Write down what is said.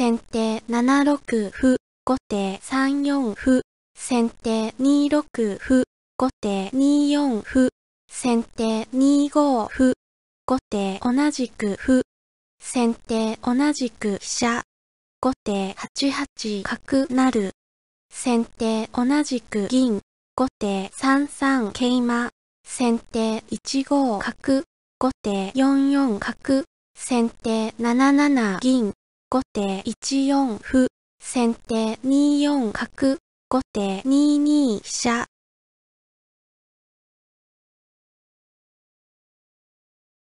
先手7六歩、後手3四歩、先手2六歩、後手2四歩、先手2五歩、後手同じく歩、先手同じく飛車、後手8八角成、先手同じく銀、後手3三桂馬、先手1五角、後手4四角、先手7七銀、後手1四歩、先手2四角、後手2二飛車。